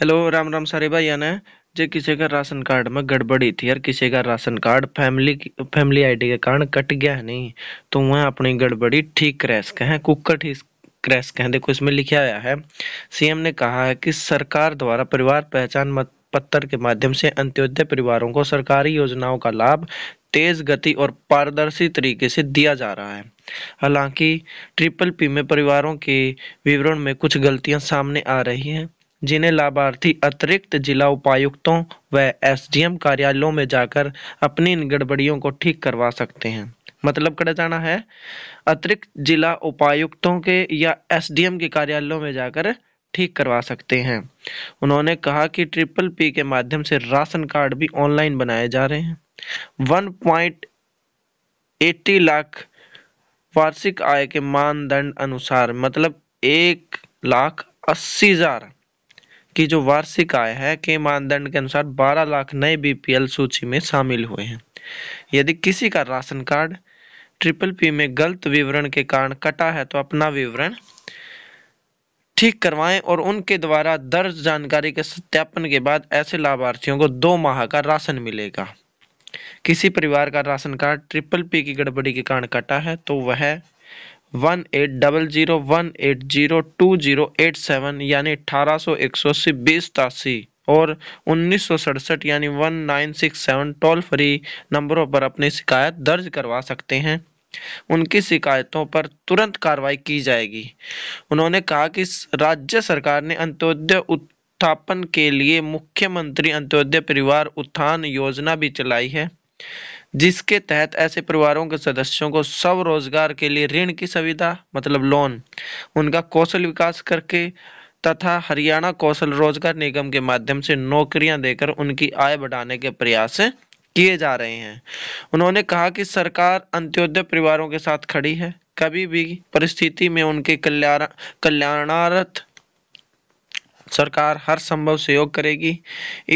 hello Ram Ram सारे भाई आना जे किसी का राशन कार्ड में गड़बड़ी थी यार किसी का ration card family family ID के कारण कट गया है नहीं तो वह अपनी गड़बड़ी ठीक करा सके हैं कुकर ठीक क्रैश कहें देखो इसमें लिखा आया है सीएम ने कहा है कि सरकार द्वारा परिवार पहचान मत पत्र के माध्यम से अंत्योदय परिवारों को सरकारी योजनाओं का लाभ तेज गति और पारदर्शी तरीके से दिया जा रहा है हालांकि ट्रिपल पी में परिवारों के विवरण में कुछ गलतियां सामने आ रही हैं जिन्हें लाभार्थी अतिरिक्त जिला उपायुक्तों व एसडीएम कार्यालयों में जाकर अपनी इन गड़बड़ियों को ठीक करवा सकते हैं मतलब कड़ा जाना है अतिरिक्त जिला उपायुक्तों के या एसडीएम के कार्यालयों में जाकर ठीक करवा सकते हैं उन्होंने कहा कि ट्रिपल पी के माध्यम से राशन कार्ड भी ऑनलाइन बनाए जा रहे हैं 1.80 लाख वार्षिक आय के मानदंड अनुसार मतलब एक लाख अस्सी हजार की जो वार्षिक आय है के मानदंड के अनुसार 12 लाख नए बीपीएल सूची में शामिल हुए हैं यदि किसी का राशन कार्ड ट्रिपल पी में गलत विवरण के कारण कटा है तो अपना विवरण ठीक करवाएं और उनके द्वारा दर्ज जानकारी के सत्यापन के बाद ऐसे लाभार्थियों को दो माह का राशन मिलेगा किसी परिवार का राशन कार्ड ट्रिपल पी की गड़बड़ी के कारण कटा है तो वह one eight double zero one eight zero two zero eight seven यानी अठारह सौ अस्सी बीस तासी और उन्नीस सौ सड़सठ यानी one nine six seven toll free नंबरों पर अपनी शिकायत दर्ज करवा सकते हैं उनकी शिकायतों पर तुरंत कार्रवाई की जाएगी उन्होंने कहा कि राज्य सरकार ने अंत्योदय उत्थापन के लिए मुख्यमंत्री अंत्योदय परिवार उत्थान योजना भी चलाई है जिसके तहत ऐसे परिवारों के सदस्यों को स्वरोजगार के लिए ऋण की सुविधा मतलब लोन उनका कौशल विकास करके तथा हरियाणा कौशल रोजगार निगम के माध्यम से नौकरियां देकर उनकी आय बढ़ाने के प्रयास किए जा रहे हैं उन्होंने कहा कि सरकार अंत्योदय परिवारों के साथ खड़ी है कभी भी परिस्थिति में उनके कल्याण कल्याणार्थ सरकार हर संभव सहयोग करेगी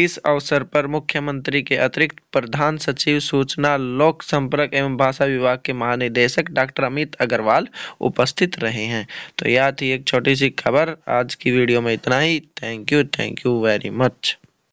इस अवसर पर मुख्यमंत्री के अतिरिक्त प्रधान सचिव सूचना लोक संपर्क एवं भाषा विभाग के महानिदेशक डॉक्टर अमित अग्रवाल उपस्थित रहे हैं तो यह थी एक छोटी सी खबर आज की वीडियो में इतना ही thank you thank you very much